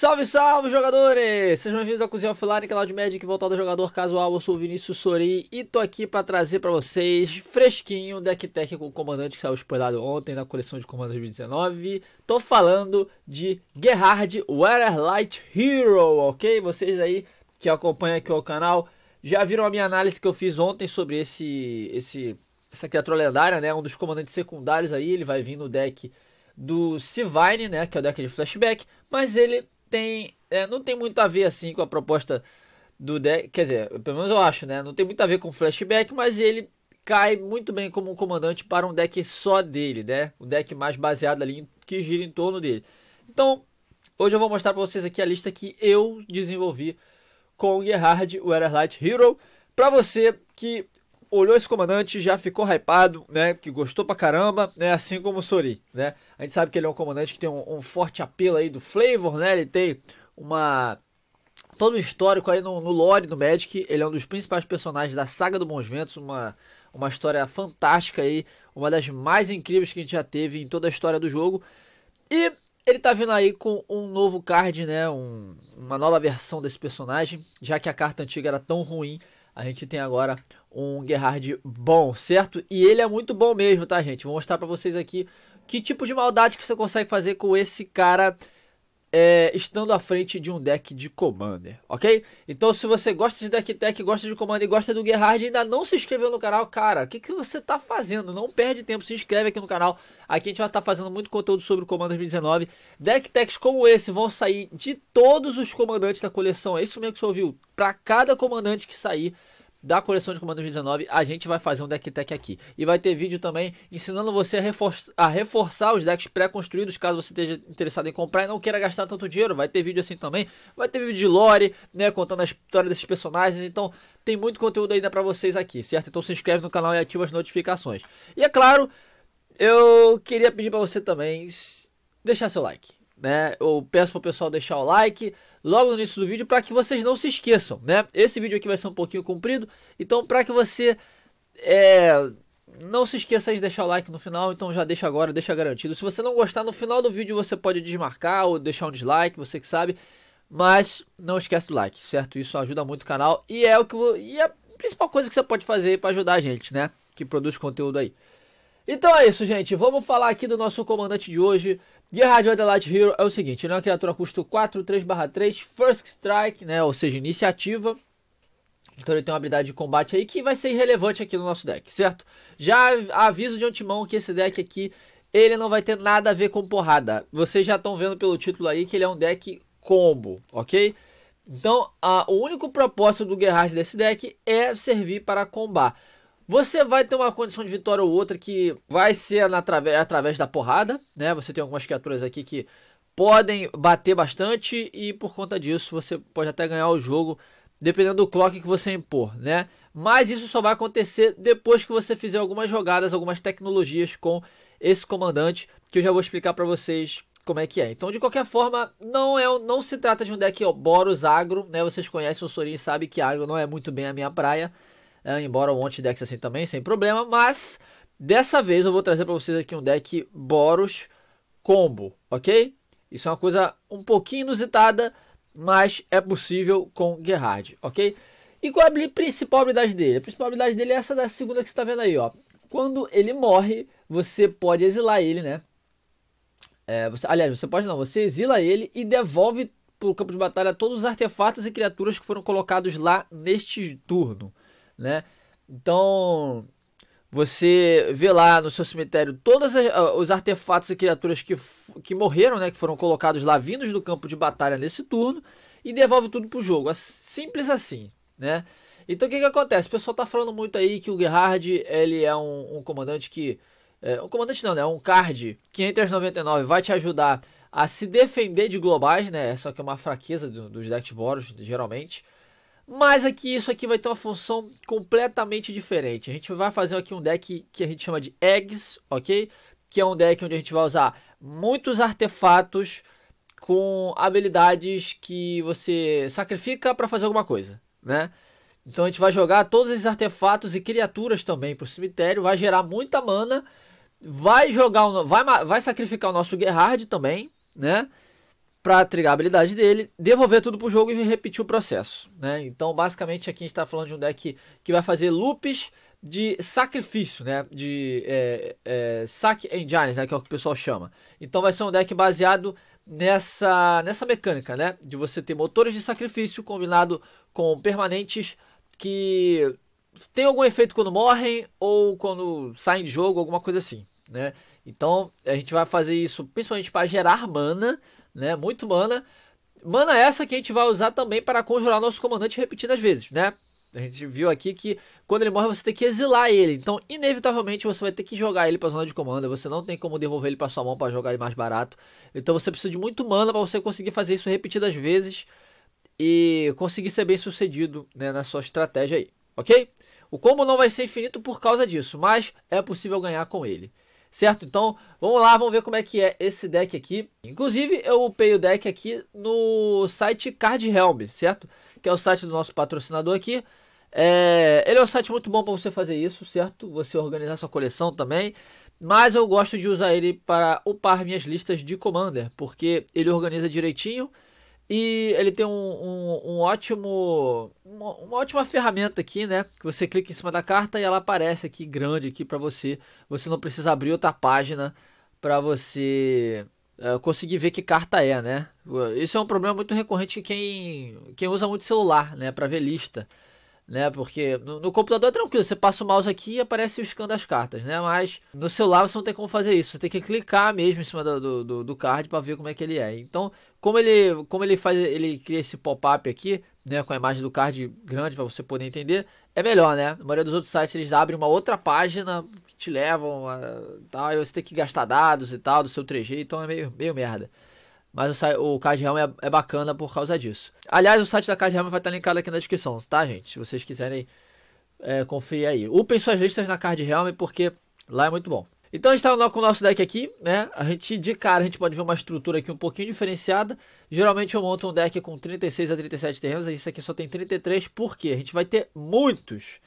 Salve, salve, jogadores! Sejam bem-vindos ao Cozinha Offline, canal de Magic voltado ao jogador casual. Eu sou o Vinícius Sori e tô aqui para trazer para vocês, fresquinho, deck tech com o comandante que saiu spoilado ontem na coleção de comandos 2019. Tô falando de Gerhard Weatherlight Hero, ok? Vocês aí que acompanham aqui o canal já viram a minha análise que eu fiz ontem sobre esse, esse essa criatura lendária, né? Um dos comandantes secundários aí, ele vai vir no deck do Sivine, né? Que é o deck de flashback, mas ele tem, é, não tem muito a ver assim com a proposta do deck, quer dizer, pelo menos eu acho, né? Não tem muito a ver com flashback, mas ele cai muito bem como um comandante para um deck só dele, né? Um deck mais baseado ali que gira em torno dele. Então, hoje eu vou mostrar para vocês aqui a lista que eu desenvolvi com o Gerhard, o light Hero, para você que olhou esse comandante, já ficou hypado, né? Que gostou pra caramba, né? Assim como o Sori, né? A gente sabe que ele é um comandante que tem um, um forte apelo aí do flavor, né? Ele tem uma todo o histórico aí no, no lore do Magic. Ele é um dos principais personagens da saga do Bons Ventos, uma, uma história fantástica aí, uma das mais incríveis que a gente já teve em toda a história do jogo. E ele tá vindo aí com um novo card, né? Um, uma nova versão desse personagem, já que a carta antiga era tão ruim, a gente tem agora um Gerhard bom, certo? E ele é muito bom mesmo, tá, gente? Vou mostrar para vocês aqui que tipo de maldade que você consegue fazer com esse cara é, estando à frente de um deck de Commander, ok? Então, se você gosta de deck tech, gosta de Commander e gosta do Gerhard e ainda não se inscreveu no canal, cara, o que, que você tá fazendo? Não perde tempo, se inscreve aqui no canal. Aqui a gente vai estar tá fazendo muito conteúdo sobre o Commander 2019. Deck techs como esse vão sair de todos os comandantes da coleção, é isso mesmo que você ouviu. Para cada comandante que sair, da coleção de Comando 2019, a gente vai fazer um deck tech aqui. E vai ter vídeo também ensinando você a, refor a reforçar os decks pré-construídos, caso você esteja interessado em comprar e não queira gastar tanto dinheiro. Vai ter vídeo assim também. Vai ter vídeo de lore, né, contando a história desses personagens. Então, tem muito conteúdo ainda para vocês aqui, certo? Então se inscreve no canal e ativa as notificações. E é claro, eu queria pedir para você também deixar seu like né? Eu peço pro pessoal deixar o like logo no início do vídeo para que vocês não se esqueçam, né? Esse vídeo aqui vai ser um pouquinho comprido, então para que você é, não se esqueça de deixar o like no final, então já deixa agora, deixa garantido. Se você não gostar, no final do vídeo você pode desmarcar ou deixar um dislike, você que sabe. Mas não esquece do like, certo? Isso ajuda muito o canal e é o que e é a principal coisa que você pode fazer para ajudar a gente, né? Que produz conteúdo aí. Então é isso, gente. Vamos falar aqui do nosso comandante de hoje, Gerard of the Light Hero é o seguinte, ele é né? uma criatura custo 4, 3/3, First Strike, né, ou seja, iniciativa. Então ele tem uma habilidade de combate aí que vai ser irrelevante aqui no nosso deck, certo? Já aviso de antemão que esse deck aqui, ele não vai ter nada a ver com porrada. Vocês já estão vendo pelo título aí que ele é um deck combo, ok? Então, a, o único propósito do Gerard desse deck é servir para combate. Você vai ter uma condição de vitória ou outra que vai ser na, através da porrada, né? Você tem algumas criaturas aqui que podem bater bastante e por conta disso você pode até ganhar o jogo, dependendo do clock que você impor, né? Mas isso só vai acontecer depois que você fizer algumas jogadas, algumas tecnologias com esse comandante, que eu já vou explicar para vocês como é que é. Então, de qualquer forma, não é, não se trata de um deck ó, Boros Agro, né? Vocês conhecem o Sorin e sabem que Agro não é muito bem a minha praia. É, embora um monte de decks assim também, sem problema. Mas dessa vez eu vou trazer para vocês aqui um deck Boros Combo, ok? Isso é uma coisa um pouquinho inusitada, mas é possível com Gerhard, ok? E qual é a principal habilidade dele? A principal habilidade dele é essa da segunda que você está vendo aí, ó. Quando ele morre, você pode exilar ele, né? É, você, aliás, você pode não, você exila ele e devolve para o campo de batalha todos os artefatos e criaturas que foram colocados lá neste turno né? Então, você vê lá no seu cemitério todos ah, os artefatos e criaturas que, que morreram, né? Que foram colocados lá vindos do campo de batalha nesse turno. E devolve tudo pro jogo. É simples assim, né? Então o que, que acontece? O pessoal tá falando muito aí que o Gerhard ele é um, um comandante que. É, um comandante não, né? Um card 599 vai te ajudar a se defender de globais, né? Essa que é uma fraqueza do, dos decks boros, geralmente. Mas aqui isso aqui vai ter uma função completamente diferente. A gente vai fazer aqui um deck que a gente chama de Eggs, ok? Que é um deck onde a gente vai usar muitos artefatos com habilidades que você sacrifica para fazer alguma coisa, né? Então a gente vai jogar todos esses artefatos e criaturas também pro cemitério, vai gerar muita mana, vai jogar, vai, vai sacrificar o nosso Gerhard também, né? para trigar a habilidade dele, devolver tudo para o jogo e repetir o processo. Né? Então, basicamente, aqui a gente está falando de um deck que vai fazer loops de sacrifício, né? De é, é, engines, né? Que é o que o pessoal chama. Então vai ser um deck baseado nessa, nessa mecânica, né? De você ter motores de sacrifício combinado com permanentes que tem algum efeito quando morrem ou quando saem de jogo, alguma coisa assim, né? Então a gente vai fazer isso principalmente para gerar mana, né? Muito mana. Mana essa que a gente vai usar também para conjurar nosso comandante repetidas vezes, né? A gente viu aqui que quando ele morre você tem que exilar ele. Então, inevitavelmente, você vai ter que jogar ele para a zona de comando. Você não tem como devolver ele para sua mão para jogar ele mais barato. Então, você precisa de muito mana para você conseguir fazer isso repetidas vezes e conseguir ser bem sucedido né, na sua estratégia aí, ok? O combo não vai ser infinito por causa disso, mas é possível ganhar com ele certo? Então, vamos lá, vamos ver como é que é esse deck aqui. Inclusive, eu upei o deck aqui no site Card Helm, certo? Que é o site do nosso patrocinador aqui. É, ele é um site muito bom para você fazer isso, certo? Você organizar sua coleção também. Mas eu gosto de usar ele para upar minhas listas de Commander, porque ele organiza direitinho e ele tem um, um, um ótimo. Uma, uma, ótima ferramenta aqui, né? Que você clica em cima da carta e ela aparece aqui grande aqui para você. Você não precisa abrir outra página para você uh, conseguir ver que carta é, né? Isso é um problema muito recorrente quem, quem usa muito celular, né? Para ver lista. Né, porque no, no, computador é tranquilo, você passa o mouse aqui e aparece o scan das cartas, né? Mas no celular você não tem como fazer isso, você tem que clicar mesmo em cima do, do, do card para ver como é que ele é. Então como ele, como ele faz, ele cria esse pop-up aqui, né, com a imagem do card grande para você poder entender, é melhor, né? Na maioria dos outros sites eles abrem uma outra página que te levam a, tal, e você tem que gastar dados e tal do seu 3G, então é meio, meio merda. Mas o, o Card Realm é, é, bacana por causa disso. Aliás, o site da Card Realm vai estar linkado aqui na descrição, tá, gente? Se vocês quiserem é, conferir aí. Upem suas listas na Card Realm porque lá é muito bom. Então a gente está com o nosso deck aqui, né? A gente de cara a gente pode ver uma estrutura aqui um pouquinho diferenciada. Geralmente eu monto um deck com 36 a 37 terrenos, isso aqui só tem 33, porque a gente vai ter muitos.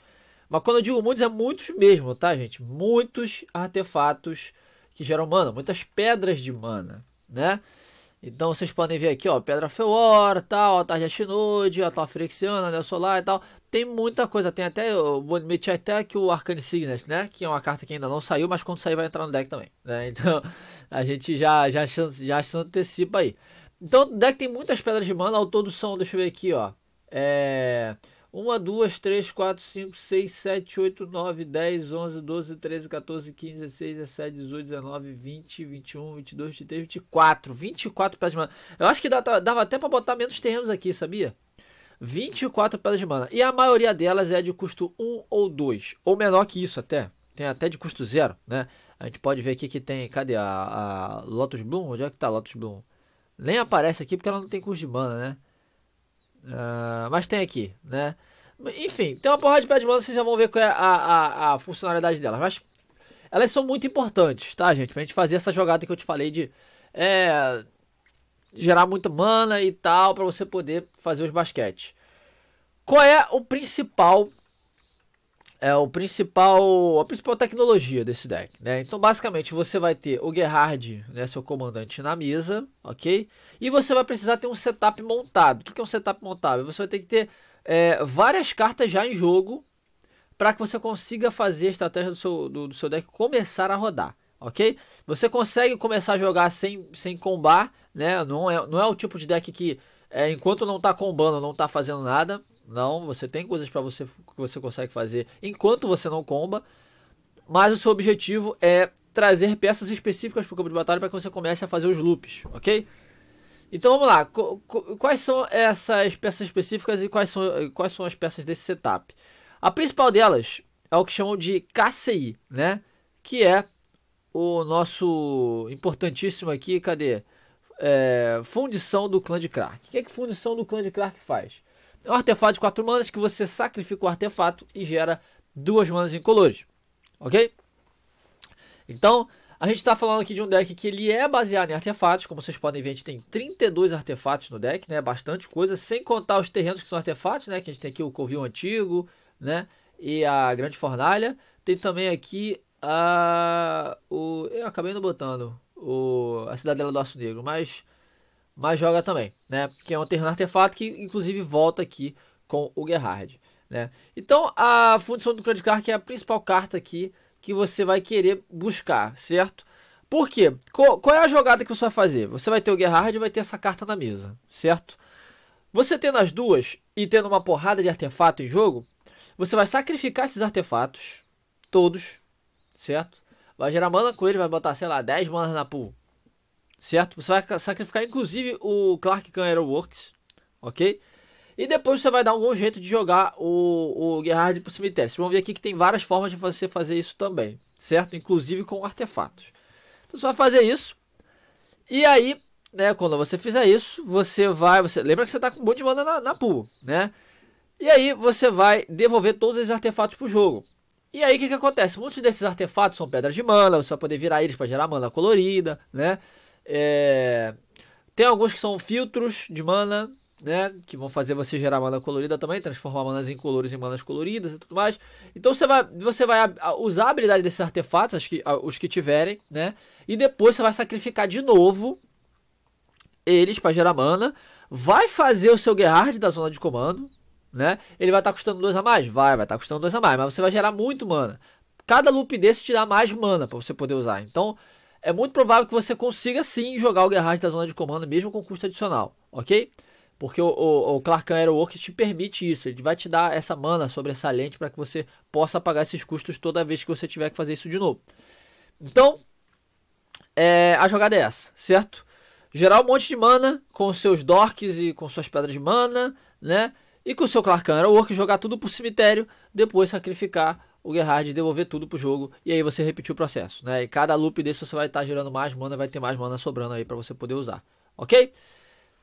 Mas quando eu digo muitos, é muitos mesmo, tá, gente? Muitos artefatos que geram mana, muitas pedras de mana, né? Então vocês podem ver aqui, ó, pedra felora, tal, a tarja chinude, a tal frixiana, anel solar e tal. Tem muita coisa, tem até, eu meti até aqui o Arcane Signet, né, que é uma carta que ainda não saiu, mas quando sair vai entrar no deck também, né? Então a gente já, já, já se antecipa aí. Então o deck tem muitas pedras de mana, ao todo são, deixa eu ver aqui, ó, é... 1, 2, 3, 4, 5, 6, 7, 8, 9, 10, 11, 12, 13, 14, 15, 16, 17, 18, 19, 20, 21, 22, 23, 24. 24 pedras de mana. Eu acho que dava, dava até pra botar menos terrenos aqui, sabia? 24 pedras de mana. E a maioria delas é de custo 1 ou 2. Ou menor que isso até. Tem até de custo 0, né? A gente pode ver aqui que tem... Cadê a, a Lotus Bloom? Onde é que tá a Lotus Bloom? Nem aparece aqui porque ela não tem custo de mana, né? Ah, mas tem aqui, né? Enfim, tem uma porrada de pé de vocês já vão ver qual é a, a, a funcionalidade dela. Mas elas são muito importantes, tá, gente? Pra gente fazer essa jogada que eu te falei de é, gerar muito mana e tal, para você poder fazer os basquetes. Qual é o principal é o principal a principal tecnologia desse deck, né? Então basicamente você vai ter o Gerhard, né, seu comandante na mesa, ok? E você vai precisar ter um setup montado. O que é um setup montado? Você vai ter que ter é, várias cartas já em jogo para que você consiga fazer a estratégia do seu, do, do seu deck começar a rodar, ok? Você consegue começar a jogar sem, sem combar, né? Não é, não é o tipo de deck que é, enquanto não está combando, não está fazendo nada, não, você tem coisas para você que você consegue fazer enquanto você não comba, mas o seu objetivo é trazer peças específicas para o campo de batalha para que você comece a fazer os loops, ok? Então vamos lá, quais são essas peças específicas e quais são, quais são as peças desse setup? A principal delas é o que chamam de KCI, né? Que é o nosso importantíssimo aqui, cadê? É, fundição do clã de Clark. O que é que fundição do clã de Clark faz? É um artefato de 4 manas que você sacrifica o artefato e gera duas manas incolores. Ok? Então, a gente está falando aqui de um deck que ele é baseado em artefatos. Como vocês podem ver, a gente tem 32 artefatos no deck, né? Bastante coisa. Sem contar os terrenos que são artefatos, né? Que a gente tem aqui o Covil Antigo, né? E a Grande Fornalha. Tem também aqui a... O... Eu acabei não botando o... a Cidadela do Aço Negro, mas mas joga também, né? Porque é um terreno artefato que inclusive volta aqui com o Gerhard, né? Então a função do Credit Card é a principal carta aqui que você vai querer buscar, certo? Por quê? Qual, qual é a jogada que você vai fazer? Você vai ter o Gerhard e vai ter essa carta na mesa, certo? Você tendo as duas e tendo uma porrada de artefato em jogo, você vai sacrificar esses artefatos, todos, certo? Vai gerar mana com ele, vai botar, sei lá, 10 manas na pool certo? Você vai sacrificar inclusive o Clark Khan Aeroworks, ok? E depois você vai dar algum jeito de jogar o, o Gerhard pro cemitério. Vocês vão ver aqui que tem várias formas de você fazer isso também, certo? Inclusive com artefatos. Então você vai fazer isso. E aí, né, quando você fizer isso, você vai... Você, lembra que você tá com um monte de mana na, na pool, né? E aí você vai devolver todos esses artefatos pro jogo. E aí o que, que acontece? Muitos desses artefatos são pedras de mana, você vai poder virar eles para gerar mana colorida, né? É, tem alguns que são filtros de mana, né? Que vão fazer você gerar mana colorida também, transformar manas em colores em manas coloridas e tudo mais. Então você vai, você vai usar a habilidade desses artefatos, que, os que tiverem, né? E depois você vai sacrificar de novo eles para gerar mana. Vai fazer o seu Gerard da zona de comando, né? Ele vai estar tá custando 2 a mais? Vai, vai estar tá custando 2 a mais, mas você vai gerar muito mana. Cada loop desse te dá mais mana para você poder usar. Então, é muito provável que você consiga sim jogar o Gerhard da zona de comando, mesmo com custo adicional, ok? Porque o, o, o Clark te permite isso, ele vai te dar essa mana sobressalente para que você possa pagar esses custos toda vez que você tiver que fazer isso de novo. Então, é, a jogada é essa, certo? Gerar um monte de mana com seus dorks e com suas pedras de mana, né? E com o seu Clark Khan Aeroworks jogar tudo pro cemitério, depois sacrificar o Gerhard devolver tudo pro jogo e aí você repetir o processo, né? E cada loop desse você vai estar tá gerando mais mana, vai ter mais mana sobrando aí para você poder usar, ok?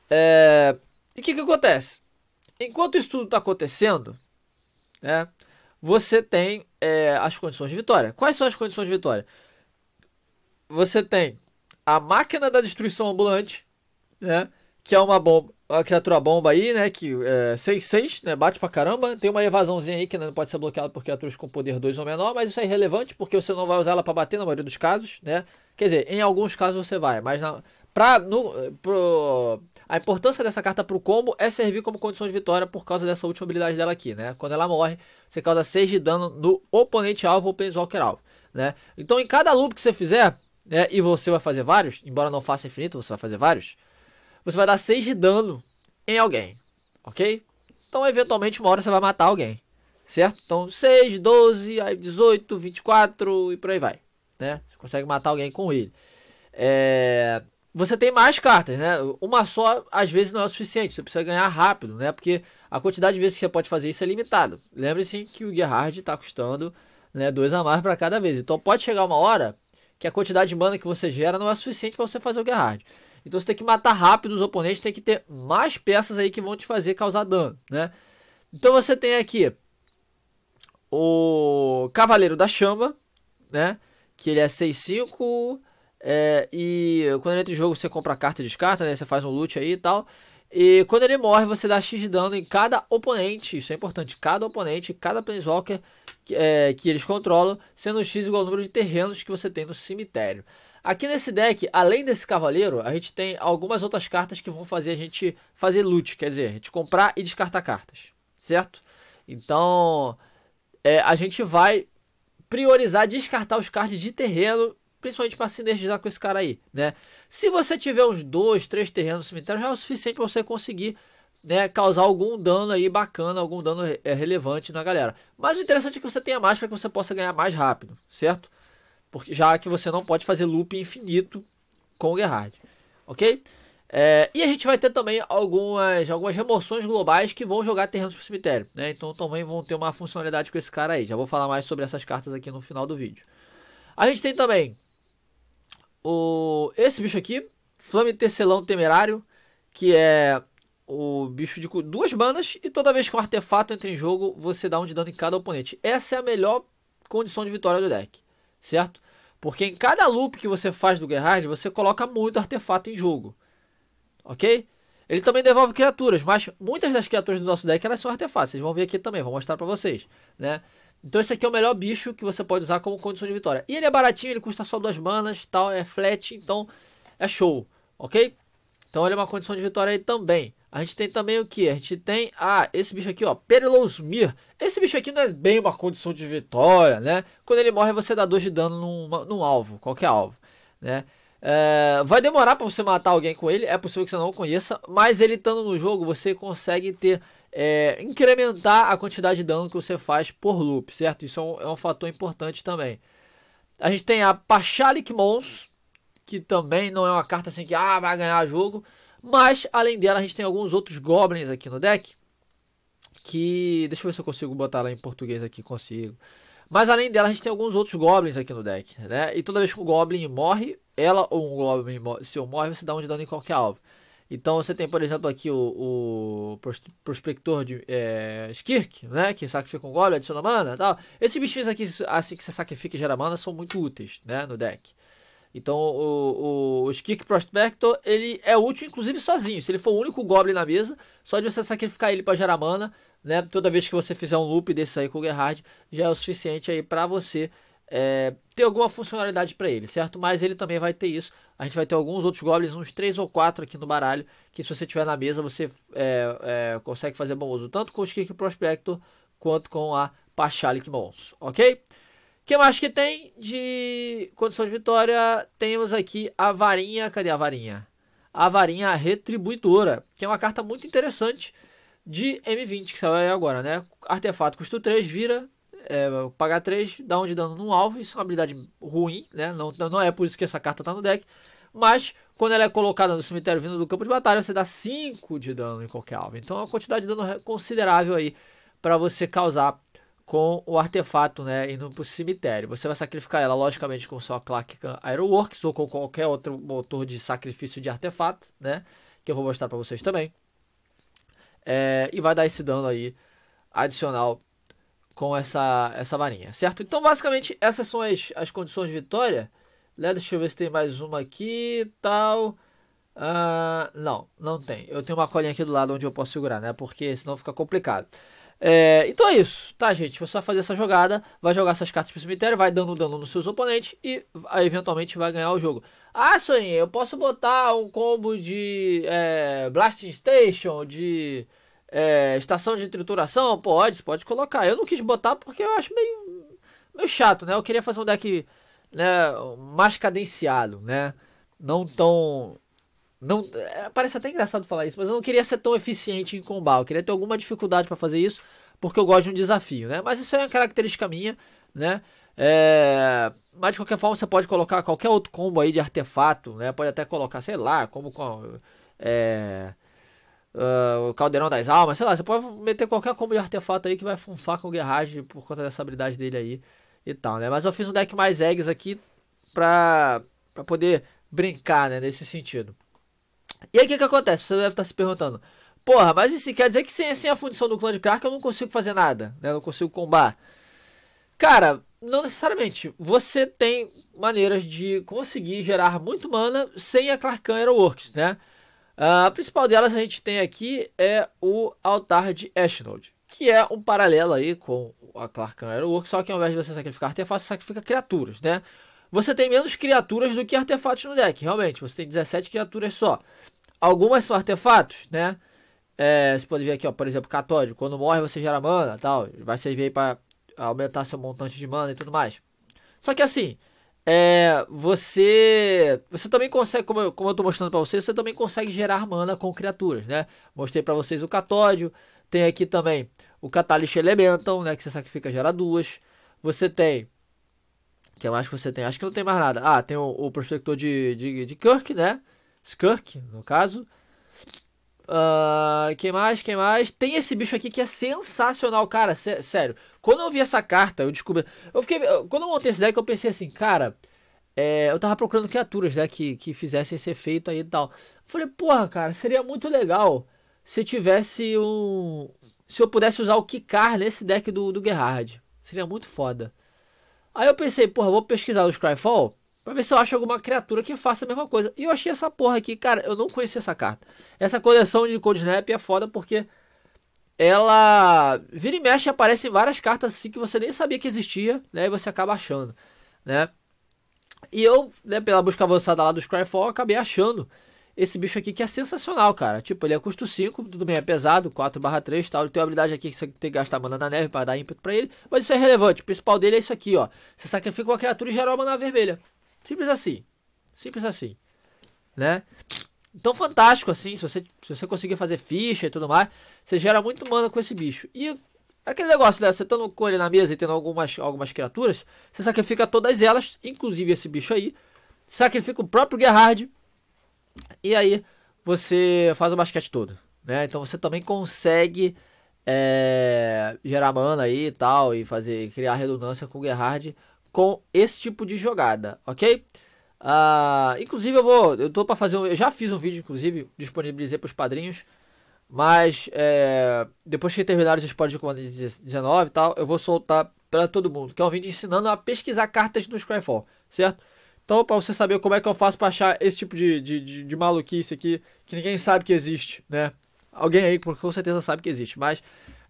É... E o que que acontece? Enquanto isso tudo está acontecendo, né? Você tem é, as condições de vitória. Quais são as condições de vitória? Você tem a máquina da destruição ambulante, né? Que é uma bomba uma criatura bomba aí, né? Que é 6-6, né? Bate pra caramba. Tem uma evasãozinha aí que não pode ser bloqueada por criaturas com poder 2 ou menor, mas isso é irrelevante porque você não vai usar ela para bater na maioria dos casos, né? Quer dizer, em alguns casos você vai, mas na, pra, no, pro, a importância dessa carta pro combo é servir como condição de vitória por causa dessa última habilidade dela aqui, né? Quando ela morre, você causa 6 de dano no oponente alvo ou planeswalker alvo, né? Então em cada loop que você fizer, né? E você vai fazer vários, embora não faça infinito, você vai fazer vários você vai dar 6 de dano em alguém, ok? Então, eventualmente, uma hora você vai matar alguém, certo? Então, 6, 12, aí 18, 24 e por aí vai, né? Você consegue matar alguém com ele. É... Você tem mais cartas, né? Uma só, às vezes, não é o suficiente. Você precisa ganhar rápido, né? Porque a quantidade de vezes que você pode fazer isso é limitada. Lembre-se que o Gerhard está custando né, dois a mais para cada vez. Então, pode chegar uma hora que a quantidade de mana que você gera não é suficiente para você fazer o Gerhard. Então você tem que matar rápido os oponentes, tem que ter mais peças aí que vão te fazer causar dano, né? Então você tem aqui o Cavaleiro da Chama, né? Que ele é 6-5. É, e quando ele entra em jogo, você compra a carta e descarta, né? Você faz um loot aí e tal. E quando ele morre, você dá X de dano em cada oponente. Isso é importante. Cada oponente, cada Planeswalker que, é, que eles controlam, sendo X igual ao número de terrenos que você tem no cemitério. Aqui nesse deck, além desse cavaleiro, a gente tem algumas outras cartas que vão fazer a gente fazer loot, quer dizer, a gente comprar e descartar cartas, certo? Então, é, a gente vai priorizar descartar os cards de terreno, principalmente para sinergizar com esse cara aí, né? Se você tiver uns dois, três terrenos no cemitério, já é o suficiente para você conseguir né, causar algum dano aí bacana, algum dano é, relevante na galera. Mas o interessante é que você tenha mais para que você possa ganhar mais rápido, certo? Porque, já que você não pode fazer loop infinito com o Gerhard. Ok? É, e a gente vai ter também algumas, algumas remoções globais que vão jogar terrenos para o cemitério. Né? Então também vão ter uma funcionalidade com esse cara aí. Já vou falar mais sobre essas cartas aqui no final do vídeo. A gente tem também o, esse bicho aqui, Flame Tecelão Temerário, que é o bicho de duas manas e toda vez que um artefato entra em jogo, você dá um de dano em cada oponente. Essa é a melhor condição de vitória do deck certo? Porque em cada loop que você faz do Gerhard, você coloca muito artefato em jogo, ok? Ele também devolve criaturas, mas muitas das criaturas do nosso deck elas são artefatos. Vocês vão ver aqui também, vou mostrar para vocês, né? Então esse aqui é o melhor bicho que você pode usar como condição de vitória. E ele é baratinho, ele custa só duas manas, tal, é flat, então é show, ok? Então ele é uma condição de vitória aí também. A gente tem também o que? A gente tem. Ah, esse bicho aqui, ó. Perelosmir. Esse bicho aqui não é bem uma condição de vitória, né? Quando ele morre, você dá 2 de dano num, num alvo, qualquer alvo, né? É, vai demorar para você matar alguém com ele, é possível que você não conheça, mas ele estando no jogo, você consegue ter. É, incrementar a quantidade de dano que você faz por loop, certo? Isso é um, é um fator importante também. A gente tem a Pachalik Mons, que também não é uma carta assim que ah, vai ganhar jogo mas, além dela, a gente tem alguns outros goblins aqui no deck. Que. Deixa eu ver se eu consigo botar ela em português aqui. Consigo. Mas além dela, a gente tem alguns outros goblins aqui no deck, né? E toda vez que um goblin morre, ela ou um goblin se eu morre, você dá um de dano em qualquer alvo. Então você tem, por exemplo, aqui o, o prospector de é, Skirk, né? Que sacrifica um goblin, adiciona mana e tal. Esses bichinhos aqui, assim que você sacrifica e gera mana, são muito úteis, né? No deck. Então o, o, o Skirk Prospector ele é útil inclusive sozinho. Se ele for o único Goblin na mesa, só de você sacrificar ele para gerar mana, né? Toda vez que você fizer um loop desse aí com o Gerhard, já é o suficiente aí para você é, ter alguma funcionalidade para ele, certo? Mas ele também vai ter isso. A gente vai ter alguns outros goblins, uns 3 ou 4 aqui no baralho, que se você tiver na mesa, você é, é, consegue fazer bom uso, tanto com o Skik Prospector quanto com a Pachalic Mons, ok? que mais que tem de condição de vitória? Temos aqui a varinha. Cadê a varinha? A varinha retribuidora, que é uma carta muito interessante de M20 que saiu aí agora, né? Artefato custa 3, vira, é, pagar 3, dá um de dano no alvo. Isso é uma habilidade ruim, né? Não, não é por isso que essa carta tá no deck. Mas quando ela é colocada no cemitério vindo do campo de batalha, você dá 5 de dano em qualquer alvo. Então é uma quantidade de dano considerável aí para você causar com o artefato, né, indo pro cemitério. Você vai sacrificar ela, logicamente, com sua Clark Aeroworks ou com qualquer outro motor de sacrifício de artefato, né, que eu vou mostrar para vocês também. É, e vai dar esse dano aí adicional com essa, essa varinha, certo? Então, basicamente, essas são as, as condições de vitória. Né? Deixa eu ver se tem mais uma aqui tal. Uh, não, não tem. Eu tenho uma colinha aqui do lado onde eu posso segurar, né? Porque senão fica complicado. É, então é isso, tá, gente? Você vai fazer essa jogada, vai jogar essas cartas pro cemitério, vai dando dano nos seus oponentes e eventualmente vai ganhar o jogo. Ah, Soninha, eu posso botar um combo de é, Blasting Station, de é, estação de trituração? Pode, pode colocar. Eu não quis botar porque eu acho meio, meio chato, né? Eu queria fazer um deck né, mais cadenciado, né? Não tão não, é, parece até engraçado falar isso, mas eu não queria ser tão eficiente em combate. Eu queria ter alguma dificuldade para fazer isso, porque eu gosto de um desafio, né? Mas isso é uma característica minha, né? É, mas de qualquer forma, você pode colocar qualquer outro combo aí de artefato, né? Pode até colocar, sei lá, como com. É, uh, o Caldeirão das Almas, sei lá, você pode meter qualquer combo de artefato aí que vai funfar com o Gerrard por conta dessa habilidade dele aí e tal, né? Mas eu fiz um deck mais eggs aqui pra, pra poder brincar, né? Nesse sentido. E aí o que, que acontece? Você deve estar tá se perguntando. Porra, mas isso quer dizer que sem, sem a fundição do clã de Clark eu não consigo fazer nada, né? não consigo combar. Cara, não necessariamente. Você tem maneiras de conseguir gerar muito mana sem a Clark Khan né? Ah, a principal delas a gente tem aqui é o Altar de Ashnod, que é um paralelo aí com a Clark Khan só que ao invés de você sacrificar artefatos, você sacrifica criaturas, né? Você tem menos criaturas do que artefatos no deck, realmente. Você tem 17 criaturas só. Algumas são artefatos, né? É, você pode ver aqui, ó, por exemplo, Catódio. Quando morre, você gera mana tal. Vai servir para aumentar seu montante de mana e tudo mais. Só que assim, é, você você também consegue, como eu, como eu tô mostrando para vocês, você também consegue gerar mana com criaturas, né? Mostrei para vocês o Catódio. Tem aqui também o Catalyst Elemental, né? Que você sacrifica gera duas. Você tem que mais que você tem? Acho que não tem mais nada. Ah, tem o, o prospector de, de, de Kirk, né? Skirk, no caso. Uh, quem mais? Quem mais? Tem esse bicho aqui que é sensacional, cara. Sé sério. Quando eu vi essa carta, eu descobri. Eu fiquei. Quando eu montei esse deck, eu pensei assim, cara. É, eu tava procurando criaturas, né? Que, que fizessem esse efeito aí e tal. Eu falei, porra, cara, seria muito legal se tivesse um. Se eu pudesse usar o Kikar nesse deck do, do Gerhard. Seria muito foda. Aí eu pensei, porra, vou pesquisar no Scryfall pra ver se eu acho alguma criatura que faça a mesma coisa. E eu achei essa porra aqui, cara, eu não conhecia essa carta. Essa coleção de Cold Snap é foda porque ela vira e mexe em várias cartas assim que você nem sabia que existia, né? E você acaba achando, né? E eu, né, pela busca avançada lá do Scryfall, acabei achando esse bicho aqui que é sensacional, cara. Tipo, ele é custo 5, tudo bem, é pesado, 4 barra 3 tal. Ele tem uma habilidade aqui que você tem que gastar mana na neve para dar ímpeto para ele. Mas isso é relevante. O principal dele é isso aqui, ó. Você sacrifica uma criatura e gera uma mana vermelha. Simples assim. Simples assim. Né? Então, fantástico, assim. Se você, se você conseguir fazer ficha e tudo mais, você gera muito mana com esse bicho. E aquele negócio, né? Você tendo com ele na mesa e tendo algumas, algumas criaturas, você sacrifica todas elas, inclusive esse bicho aí. Sacrifica o próprio Gerhard e aí você faz o basquete todo, né? Então você também consegue é, gerar mana aí e tal e fazer criar redundância com o Gerhard com esse tipo de jogada, ok? Ah, inclusive eu vou, eu tô para fazer, um, eu já fiz um vídeo inclusive disponibilizei para os padrinhos, mas é, depois que terminar os spoilers de Comando 19 e tal, eu vou soltar para todo mundo, que é um vídeo ensinando a pesquisar cartas no Scryfall, certo? Então, para você saber como é que eu faço para achar esse tipo de, de, de, de, maluquice aqui, que ninguém sabe que existe, né? Alguém aí com certeza sabe que existe, mas,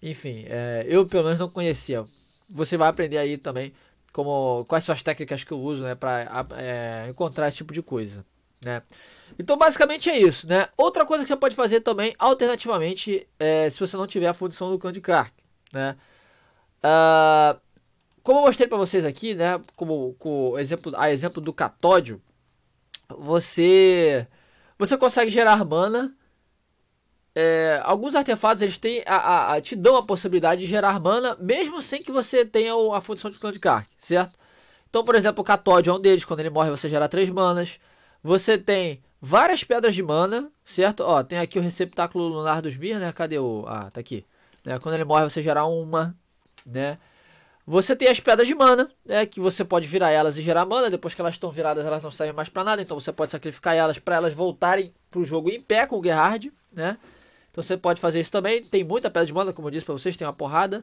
enfim, é, eu pelo menos não conhecia. Você vai aprender aí também como quais são as técnicas que eu uso, né, para é, encontrar esse tipo de coisa, né? Então, basicamente é isso, né? Outra coisa que você pode fazer também, alternativamente, é, se você não tiver a função do Candy Clark, né? Uh, como eu mostrei para vocês aqui, né, como, como exemplo, a exemplo do catódio, você você consegue gerar mana. É, alguns artefatos eles têm a, a, a, te dão a possibilidade de gerar mana, mesmo sem que você tenha a função de clã de card, certo? Então, por exemplo, o Catódio é um deles. Quando ele morre, você gera 3 manas. Você tem várias pedras de mana, certo? Ó, tem aqui o receptáculo lunar dos Mir, né? Cadê o. Ah, tá aqui. Né? Quando ele morre, você gera uma, né? Você tem as pedras de mana, né, que você pode virar elas e gerar mana. Depois que elas estão viradas, elas não saem mais para nada. Então você pode sacrificar elas para elas voltarem pro jogo em pé com o Gerhard, né? Então você pode fazer isso também. Tem muita pedra de mana, como eu disse para vocês, tem uma porrada.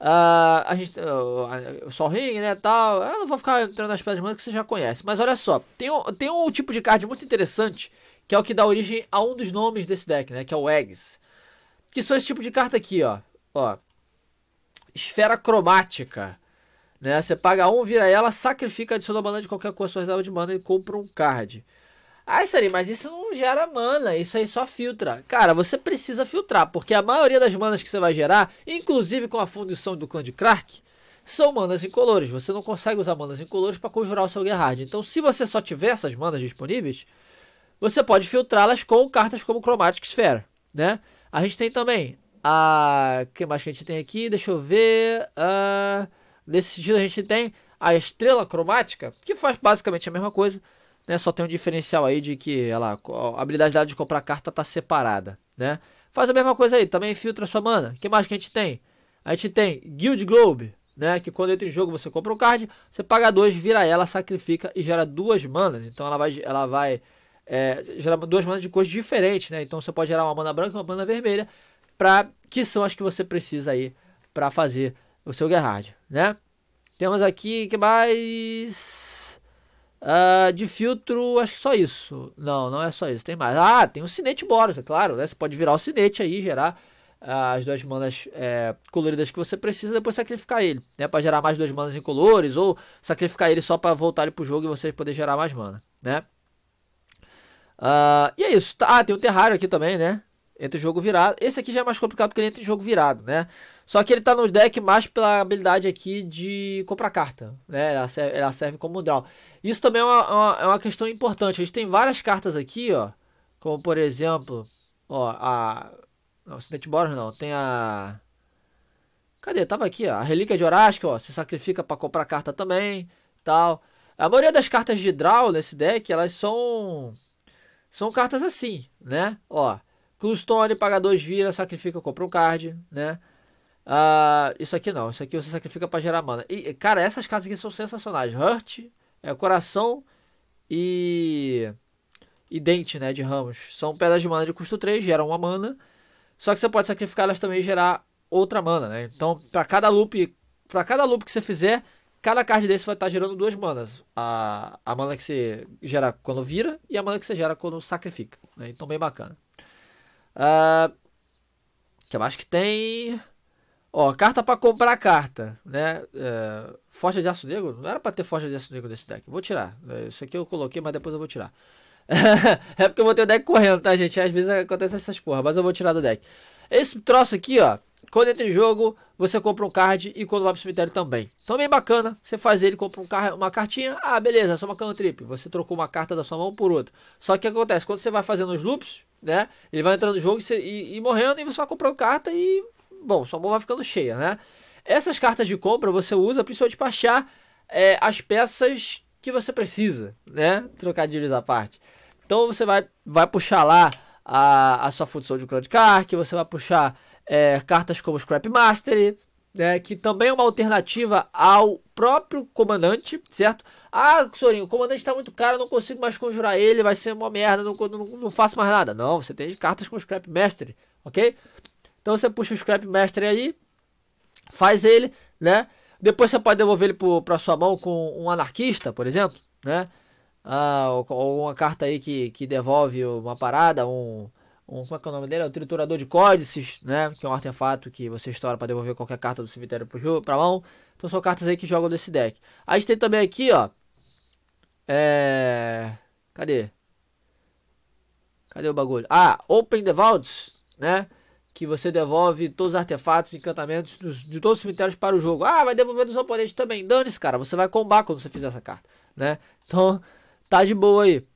Uh, a gente, uh, o Sol Ring, né, tal. Eu não vou ficar entrando nas pedras de mana que você já conhece. Mas olha só, tem um, tem um tipo de card muito interessante, que é o que dá origem a um dos nomes desse deck, né, que é o Eggs. Que são esse tipo de carta aqui, ó. Ó, esfera cromática. Né? Você paga um, vira ela, sacrifica, adiciona mana de qualquer cor, sua reserva de mana e compra um card. Ah, Sari, mas isso não gera mana, isso aí só filtra. Cara, você precisa filtrar, porque a maioria das manas que você vai gerar, inclusive com a fundição do clã de Krak, são manas incolores. Você não consegue usar manas incolores para conjurar o seu Gerhard. Então, se você só tiver essas manas disponíveis, você pode filtrá-las com cartas como Chromatic Sphere, né? A gente tem também a. Ah, que mais que a gente tem aqui? Deixa eu ver. Ah, nesse sentido, a gente tem a estrela cromática, que faz basicamente a mesma coisa. Né? Só tem um diferencial aí de que ela, a habilidade dela de comprar carta está separada. Né? Faz a mesma coisa aí, também filtra sua mana. que mais que a gente tem? A gente tem Guild Globe, né? Que quando entra em jogo você compra um card, você paga dois, vira ela, sacrifica e gera duas manas. Então ela vai, ela vai é, gerar duas manas de cores diferentes, né? Então você pode gerar uma mana branca e uma mana vermelha para que são as que você precisa aí para fazer o seu Gerhard, né? Temos aqui que mais uh, de filtro, acho que só isso. Não, não é só isso, tem mais. Ah, tem o Cinete Boros, é claro, né? Você pode virar o Cinete aí, gerar uh, as duas manas é, coloridas que você precisa, depois sacrificar ele, né? Para gerar mais duas manas em colores ou sacrificar ele só para voltar ele pro jogo e você poder gerar mais mana, né? Uh, e é isso. Tá, ah, tem o Terrário aqui também, né? Entra em jogo virado. Esse aqui já é mais complicado porque ele entra em jogo virado, né? Só que ele tá no deck mais pela habilidade aqui de comprar carta, né? Ela serve, ela serve como draw. Isso também é uma, é uma, é uma questão importante. A gente tem várias cartas aqui, ó. Como, por exemplo, ó, a... Não, Sinete Boros não. Tem a... Cadê? Tava aqui, ó. A Relíquia de Orasco, ó. Se sacrifica para comprar carta também, tal. A maioria das cartas de draw nesse deck, elas são... São cartas assim, né? Ó... Clustone, paga 2, vira, sacrifica, compra um card, né? Uh, isso aqui não, isso aqui você sacrifica para gerar mana. E, cara, essas cartas aqui são sensacionais. Hurt, é, Coração e... E Dente, né, de Ramos. São pedras de mana de custo 3, geram uma mana. Só que você pode sacrificar elas também e gerar outra mana, né? Então, para cada loop, para cada loop que você fizer, cada card desse vai estar tá gerando duas manas. A, a mana que você gera quando vira e a mana que você gera quando sacrifica. Né? Então, bem bacana. Uh, que mais que tem? Ó, carta para comprar carta, né? Uh, é, forja de aço negro. Não era para ter forja de aço negro nesse deck. Vou tirar. É, isso aqui eu coloquei, mas depois eu vou tirar. é porque eu vou ter o deck correndo, tá, gente? Às vezes acontece essas porra, mas eu vou tirar do deck. Esse troço aqui, ó. Quando entra em jogo, você compra um card e quando vai pro cemitério também. Então bem bacana, você faz ele, compra um car uma cartinha, ah beleza, só uma trip. Você trocou uma carta da sua mão por outra. Só que o que acontece, quando você vai fazendo os loops, né? Ele vai entrando no jogo e, e, e morrendo e você vai comprando carta e, bom, sua mão vai ficando cheia, né? Essas cartas de compra você usa principalmente para achar é, as peças que você precisa, né? Trocadilhos à parte. Então você vai, vai puxar lá a, a sua função de Chronic que você vai puxar é, cartas como Scrap Mastery, é, que também é uma alternativa ao próprio comandante, certo? Ah, Sorinho, o comandante está muito caro, não consigo mais conjurar ele, vai ser uma merda, não, não, não faço mais nada. Não, você tem cartas com Scrap Master, ok? Então você puxa o Scrap Master aí, faz ele, né? Depois você pode devolver ele para sua mão com um anarquista, por exemplo, né? Ah, ou, ou uma carta aí que, que devolve uma parada, um, um, como é que é o nome dele? É o triturador de códices, né? Que é um artefato que você estoura para devolver qualquer carta do cemitério para mão. Então são cartas aí que jogam desse deck. A gente tem também aqui, ó. É. Cadê? Cadê o bagulho? Ah, Open the Vaults, né? Que você devolve todos os artefatos e encantamentos dos, de todos os cemitérios para o jogo. Ah, vai devolver dos oponentes também. Dane-se, cara. Você vai combar quando você fizer essa carta, né? Então, tá de boa aí.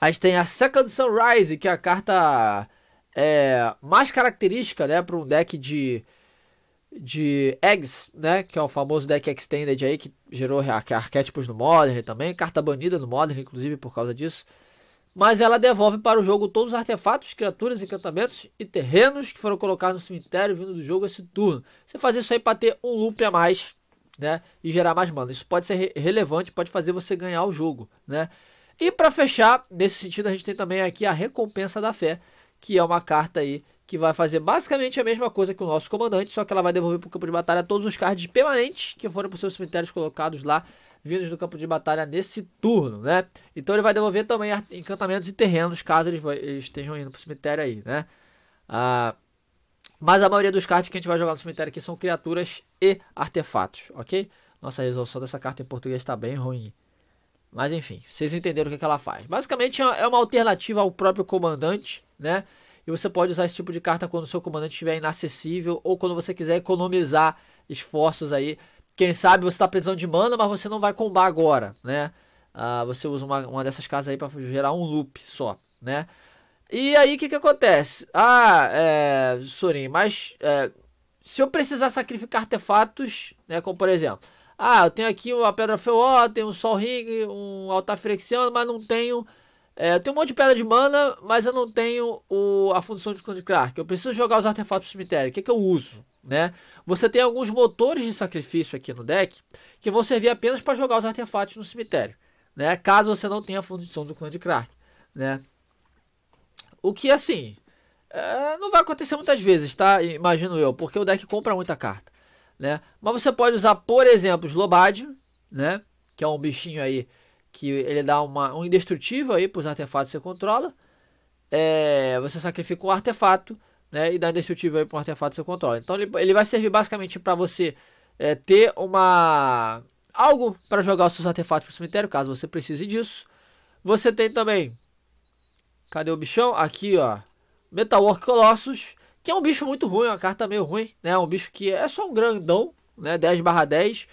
A gente tem a Second Sunrise, que é a carta é, mais característica né, para um deck de, de Eggs, né, que é o famoso deck Extended aí, que gerou é arquétipos no Modern também, carta banida no Modern, inclusive, por causa disso. Mas ela devolve para o jogo todos os artefatos, criaturas, encantamentos e terrenos que foram colocados no cemitério vindo do jogo esse turno. Você faz isso aí para ter um loop a mais né, e gerar mais mana. Isso pode ser re relevante, pode fazer você ganhar o jogo, né? E para fechar, nesse sentido, a gente tem também aqui a recompensa da fé, que é uma carta aí que vai fazer basicamente a mesma coisa que o nosso comandante, só que ela vai devolver para o campo de batalha todos os cards permanentes que foram para os seus cemitérios colocados lá, vindos do campo de batalha nesse turno, né? Então ele vai devolver também encantamentos e terrenos, caso eles, eles estejam indo para o cemitério aí, né? Ah, mas a maioria dos cards que a gente vai jogar no cemitério aqui são criaturas e artefatos, ok? Nossa resolução dessa carta em português está bem ruim. Mas enfim, vocês entenderam o que, que ela faz. Basicamente é, é uma alternativa ao próprio comandante, né? E você pode usar esse tipo de carta quando o seu comandante estiver inacessível ou quando você quiser economizar esforços aí. Quem sabe você está precisando de mana, mas você não vai combar agora, né? Ah, você usa uma, uma dessas casas aí para gerar um loop só, né? E aí o que, que acontece? Ah, é, Sorin, mas é, se eu precisar sacrificar artefatos, né? Como por exemplo, ah, eu tenho aqui uma pedra feuó, tenho um sol ring, um altafrexiano, mas não tenho. É, eu tenho um monte de pedra de mana, mas eu não tenho o, a função de clã de Clark. Eu preciso jogar os artefatos no cemitério. O que, é que eu uso? Né? Você tem alguns motores de sacrifício aqui no deck que vão servir apenas para jogar os artefatos no cemitério. Né? Caso você não tenha a função do clã de Clark. Né? O que assim. É, não vai acontecer muitas vezes, tá? Imagino eu, porque o deck compra muita carta né? Mas você pode usar, por exemplo, Slobadio, né? Que é um bichinho aí que ele dá uma, um indestrutível aí para os artefatos que você controla. É, você sacrifica um artefato, né? E dá indestrutível aí para um artefato que você controla. Então ele, ele vai servir basicamente para você é, ter uma algo para jogar os seus artefatos para o cemitério, caso você precise disso. Você tem também, cadê o bichão? Aqui, ó, Metalwork Colossus que é um bicho muito ruim, é uma carta meio ruim, né? Um bicho que é só um grandão, né? 10 barra 10,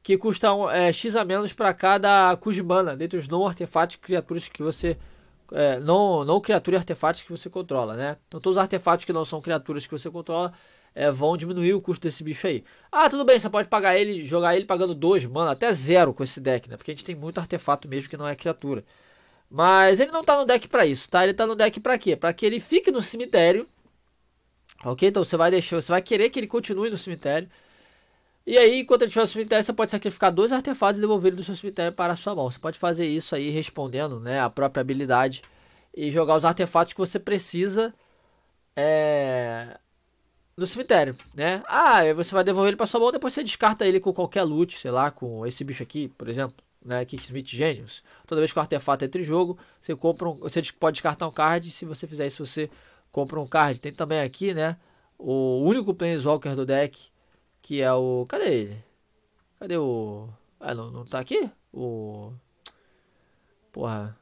que custa é, X a menos para cada Kujimana, dentre os não artefatos criaturas que você. É, não, não criatura e artefatos que você controla, né? Então todos os artefatos que não são criaturas que você controla é, vão diminuir o custo desse bicho aí. Ah, tudo bem, você pode pagar ele, jogar ele pagando 2 mana, até zero com esse deck, né? Porque a gente tem muito artefato mesmo que não é criatura. Mas ele não tá no deck para isso, tá? Ele tá no deck para quê? Para que ele fique no cemitério Ok? Então você vai deixar, você vai querer que ele continue no cemitério. E aí, enquanto ele estiver no cemitério, você pode sacrificar dois artefatos e devolver ele do seu cemitério para a sua mão. Você pode fazer isso aí respondendo né, a própria habilidade e jogar os artefatos que você precisa é, no cemitério, né? Ah, você vai devolver ele para sua mão, depois você descarta ele com qualquer loot, sei lá, com esse bicho aqui, por exemplo, né? Smith Genius. Toda vez que o artefato entra em jogo, você compra um, você pode descartar um card. Se você fizer isso, você compra um card. Tem também aqui, né? O único Planeswalker do deck, que é o... Cadê ele? Cadê o... Ah, não, não tá aqui? O... Porra.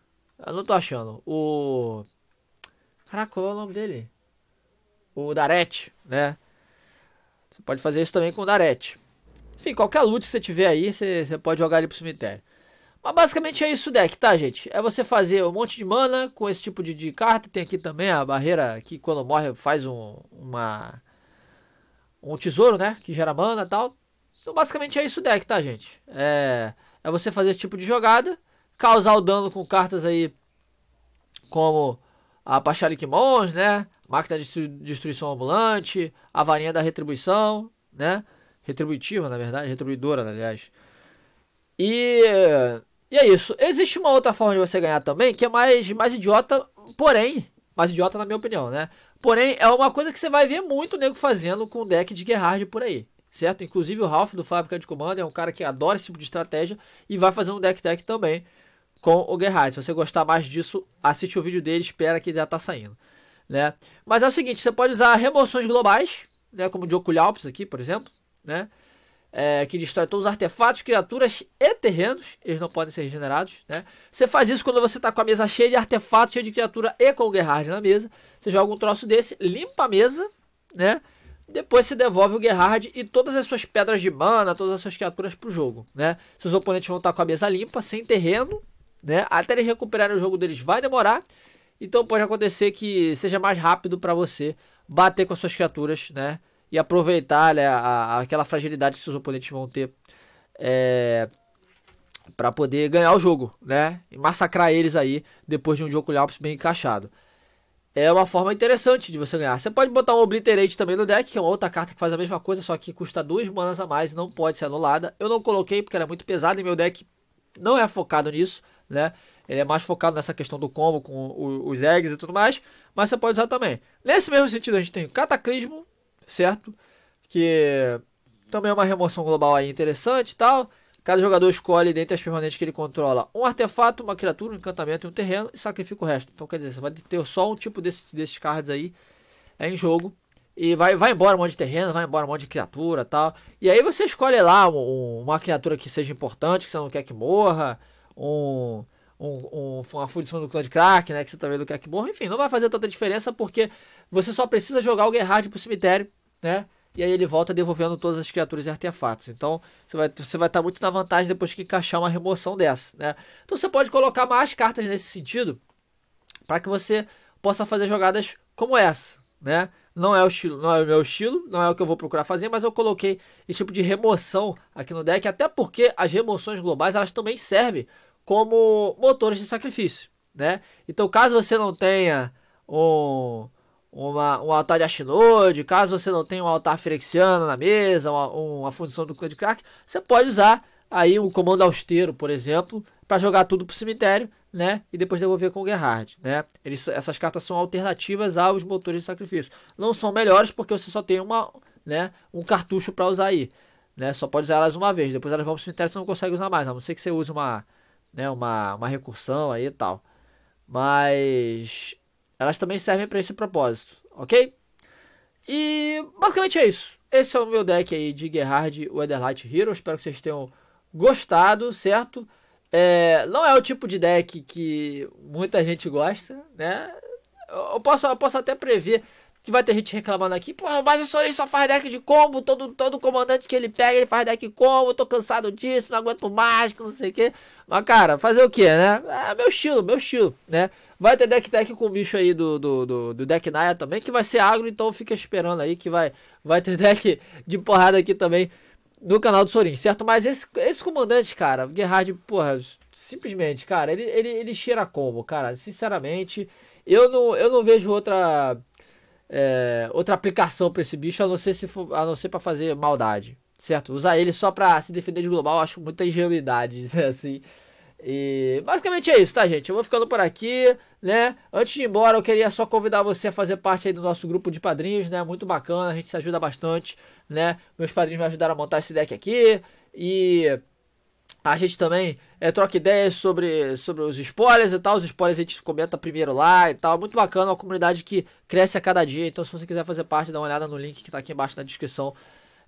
Eu não tô achando. O... Caraca, qual é o nome dele? O Darete, né? Você pode fazer isso também com o Darete. Enfim, qualquer loot que você tiver aí, você, você pode jogar ele pro cemitério. Mas basicamente é isso o deck, tá, gente? É você fazer um monte de mana com esse tipo de, de carta. Tem aqui também a barreira que quando morre faz um, uma, um tesouro, né? Que gera mana e tal. Então basicamente é isso o deck, tá, gente? É, é você fazer esse tipo de jogada. Causar o dano com cartas aí como a Pachalik Mons, né? Máquina de destruição ambulante, a varinha da retribuição, né? Retributiva, na verdade, retribuidora, aliás. E e é isso. Existe uma outra forma de você ganhar também, que é mais, mais idiota, porém, mais idiota na minha opinião, né? Porém, é uma coisa que você vai ver muito nego fazendo com o deck de Gerhard por aí, certo? Inclusive o Ralph do Fábrica de Comando é um cara que adora esse tipo de estratégia e vai fazer um deck tech também com o Gerhard. Se você gostar mais disso, assiste o vídeo dele, espera que ele já tá saindo, né? Mas é o seguinte, você pode usar remoções globais, né, como o de Oculhalps aqui, por exemplo, né? é, que destrói todos os artefatos, criaturas e terrenos. Eles não podem ser regenerados, né? Você faz isso quando você está com a mesa cheia de artefatos, cheia de criatura e com o Gerhard na mesa. Você joga um troço desse, limpa a mesa, né? Depois você devolve o Gerhard e todas as suas pedras de mana, todas as suas criaturas pro jogo, né? Seus oponentes vão estar tá com a mesa limpa, sem terreno, né? Até eles recuperarem o jogo deles vai demorar. Então pode acontecer que seja mais rápido para você bater com as suas criaturas, né? e aproveitar né, a, a, aquela fragilidade que seus oponentes vão ter é, para poder ganhar o jogo, né? E massacrar eles aí depois de um jogo Alps bem encaixado. É uma forma interessante de você ganhar. Você pode botar um Obliterate também no deck, que é uma outra carta que faz a mesma coisa, só que custa duas manas a mais e não pode ser anulada. Eu não coloquei porque era é muito pesado e meu deck não é focado nisso, né? Ele é mais focado nessa questão do combo com os eggs e tudo mais, mas você pode usar também. Nesse mesmo sentido, a gente tem o Cataclismo, certo? Que também é uma remoção global aí interessante e tal. Cada jogador escolhe dentre as permanentes que ele controla um artefato, uma criatura, um encantamento e um terreno e sacrifica o resto. Então quer dizer, você vai ter só um tipo desse, desses cards aí é em jogo. E vai, vai embora um monte de terreno, vai embora um monte de criatura tal. E aí você escolhe lá um, um, uma criatura que seja importante, que você não quer que morra. Um, um, uma fundição do clã de crack, né? Que você também tá não quer que morra. Enfim, não vai fazer tanta diferença porque você só precisa jogar o Gerhard pro cemitério, né? E aí ele volta devolvendo todas as criaturas e artefatos. Então você vai estar você vai tá muito na vantagem depois que encaixar uma remoção dessa, né? Então você pode colocar mais cartas nesse sentido para que você possa fazer jogadas como essa, né? Não é o estilo, não é o meu estilo, não é o que eu vou procurar fazer, mas eu coloquei esse tipo de remoção aqui no deck, até porque as remoções globais elas também servem como motores de sacrifício, né? Então caso você não tenha um uma, um altar de Ashnod, caso você não tenha um altar Ferexiano na mesa, uma, uma função do clã de crack, você pode usar aí um comando austero, por exemplo, para jogar tudo pro cemitério, né? E depois devolver com o Gerhard, né? Eles, essas cartas são alternativas aos motores de sacrifício. Não são melhores porque você só tem uma, né, um cartucho para usar aí, né? Só pode usar elas uma vez, depois elas vão pro cemitério você não consegue usar mais, a não ser que você use uma, né, uma, uma recursão aí e tal. Mas elas também servem para esse propósito, ok? E basicamente é isso. Esse é o meu deck aí de Gerhard Weatherlight Hero. Espero que vocês tenham gostado, certo? É, não é o tipo de deck que muita gente gosta, né? Eu posso, eu posso até prever que vai ter gente reclamando aqui, pô, mas o Sorin só faz deck de combo, todo, todo comandante que ele pega, ele faz deck combo, tô cansado disso, não aguento mais, não sei o que. Mas, cara, fazer o que, né? É meu estilo, meu estilo, né? Vai ter deck tech com o bicho aí do, do, do, do deck Naya também, que vai ser agro, então fica esperando aí que vai, vai ter deck de porrada aqui também no canal do Sorin, certo? Mas esse, esse comandante, cara, Gerhard, porra, simplesmente, cara, ele, ele, ele cheira combo, cara. Sinceramente, eu não, eu não vejo outra é, outra aplicação para esse bicho, a não ser, se for, a não ser pra fazer maldade, certo? Usar ele só pra se defender de global, acho muita ingenuidade, né, assim. E basicamente é isso, tá, gente? Eu vou ficando por aqui, né? Antes de ir embora, eu queria só convidar você a fazer parte aí do nosso grupo de padrinhos, né? Muito bacana, a gente se ajuda bastante, né? Meus padrinhos me ajudaram a montar esse deck aqui e a gente também é, troca ideias sobre, sobre os spoilers e tal. Os spoilers a gente comenta primeiro lá e tal. Muito bacana, uma comunidade que cresce a cada dia. Então, se você quiser fazer parte, dá uma olhada no link que tá aqui embaixo na descrição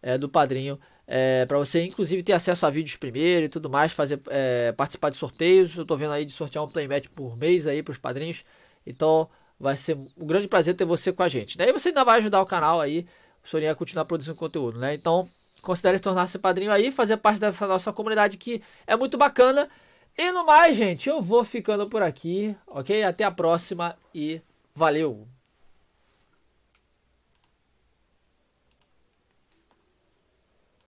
é, do padrinho é, para você, inclusive, ter acesso a vídeos primeiro e tudo mais, fazer é, participar de sorteios. Eu tô vendo aí de sortear um playmatch por mês aí para os padrinhos. Então, vai ser um grande prazer ter você com a gente. Daí né? você ainda vai ajudar o canal aí, o Sorinha a continuar produzindo conteúdo, né? Então, considere se tornar seu padrinho aí, fazer parte dessa nossa comunidade que é muito bacana. E no mais, gente, eu vou ficando por aqui, ok? Até a próxima e valeu!